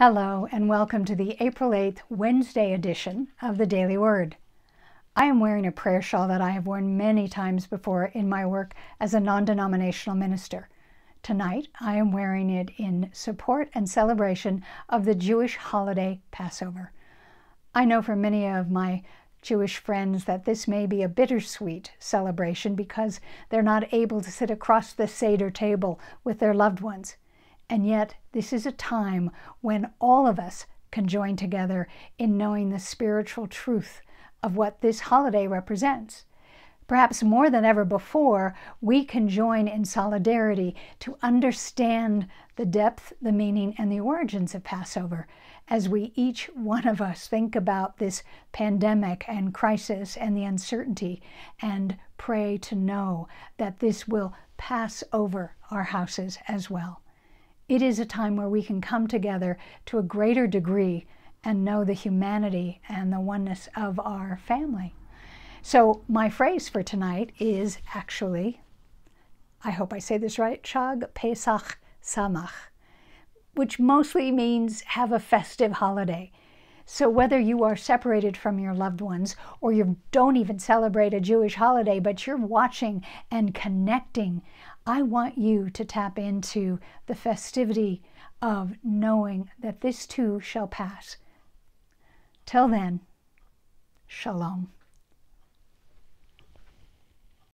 Hello, and welcome to the April 8th, Wednesday edition of the Daily Word. I am wearing a prayer shawl that I have worn many times before in my work as a non denominational minister. Tonight, I am wearing it in support and celebration of the Jewish holiday Passover. I know for many of my Jewish friends that this may be a bittersweet celebration because they're not able to sit across the Seder table with their loved ones. And yet, this is a time when all of us can join together in knowing the spiritual truth of what this holiday represents. Perhaps more than ever before, we can join in solidarity to understand the depth, the meaning, and the origins of Passover as we each one of us think about this pandemic and crisis and the uncertainty and pray to know that this will pass over our houses as well it is a time where we can come together to a greater degree and know the humanity and the oneness of our family. So, my phrase for tonight is actually, I hope I say this right, Chag Pesach Samach, which mostly means have a festive holiday. So, whether you are separated from your loved ones or you don't even celebrate a Jewish holiday, but you're watching and connecting, I want you to tap into the festivity of knowing that this too shall pass. Till then, shalom.